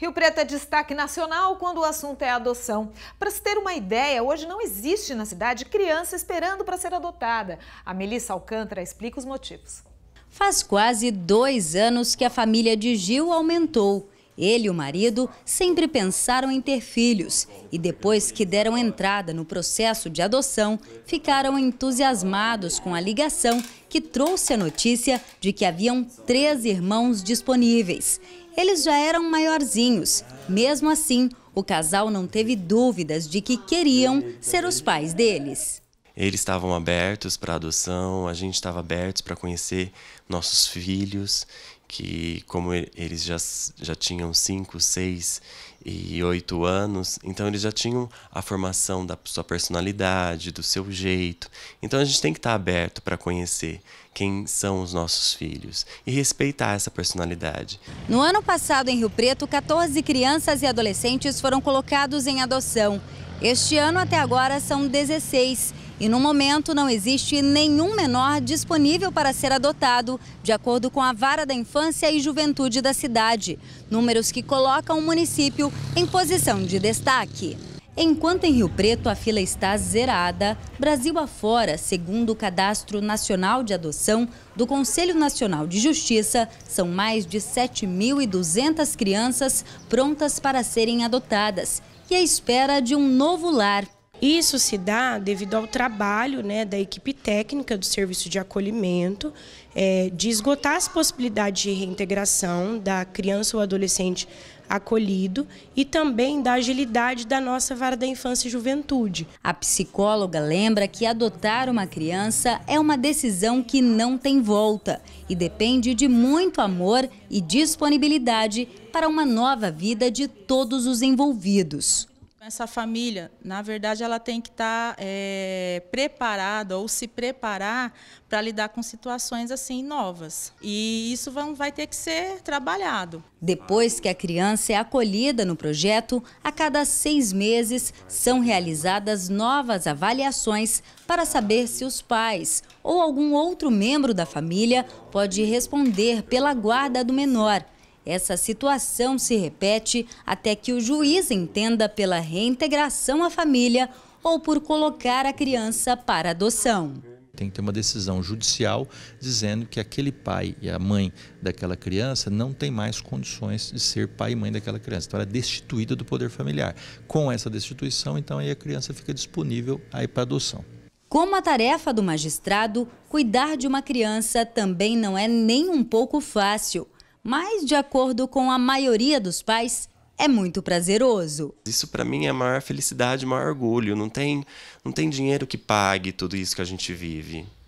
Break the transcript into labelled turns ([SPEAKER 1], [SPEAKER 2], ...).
[SPEAKER 1] Rio Preto é destaque nacional quando o assunto é adoção. Para se ter uma ideia, hoje não existe na cidade criança esperando para ser adotada. A Melissa Alcântara explica os motivos. Faz quase dois anos que a família de Gil aumentou. Ele e o marido sempre pensaram em ter filhos e depois que deram entrada no processo de adoção, ficaram entusiasmados com a ligação que trouxe a notícia de que haviam três irmãos disponíveis. Eles já eram maiorzinhos. Mesmo assim, o casal não teve dúvidas de que queriam ser os pais deles.
[SPEAKER 2] Eles estavam abertos para adoção, a gente estava aberto para conhecer nossos filhos, que como eles já, já tinham 5, 6 e 8 anos, então eles já tinham a formação da sua personalidade, do seu jeito. Então a gente tem que estar tá aberto para conhecer quem são os nossos filhos e respeitar essa personalidade.
[SPEAKER 1] No ano passado, em Rio Preto, 14 crianças e adolescentes foram colocados em adoção. Este ano, até agora, são 16 e no momento não existe nenhum menor disponível para ser adotado, de acordo com a Vara da Infância e Juventude da cidade, números que colocam o município em posição de destaque. Enquanto em Rio Preto a fila está zerada, Brasil afora, segundo o Cadastro Nacional de Adoção do Conselho Nacional de Justiça, são mais de 7.200 crianças prontas para serem adotadas e à é espera de um novo lar. Isso se dá devido ao trabalho né, da equipe técnica do serviço de acolhimento, é, de esgotar as possibilidades de reintegração da criança ou adolescente acolhido e também da agilidade da nossa vara da infância e juventude. A psicóloga lembra que adotar uma criança é uma decisão que não tem volta e depende de muito amor e disponibilidade para uma nova vida de todos os envolvidos. Essa família, na verdade, ela tem que estar tá, é, preparada ou se preparar para lidar com situações assim novas. E isso vão, vai ter que ser trabalhado. Depois que a criança é acolhida no projeto, a cada seis meses são realizadas novas avaliações para saber se os pais ou algum outro membro da família pode responder pela guarda do menor. Essa situação se repete até que o juiz entenda pela reintegração à família ou por colocar a criança para adoção.
[SPEAKER 2] Tem que ter uma decisão judicial dizendo que aquele pai e a mãe daquela criança não tem mais condições de ser pai e mãe daquela criança. Então ela é destituída do poder familiar. Com essa destituição, então aí a criança fica disponível aí para adoção.
[SPEAKER 1] Como a tarefa do magistrado, cuidar de uma criança também não é nem um pouco fácil mas de acordo com a maioria dos pais, é muito prazeroso.
[SPEAKER 2] Isso para mim é a maior felicidade, o maior orgulho. Não tem, não tem dinheiro que pague tudo isso que a gente vive.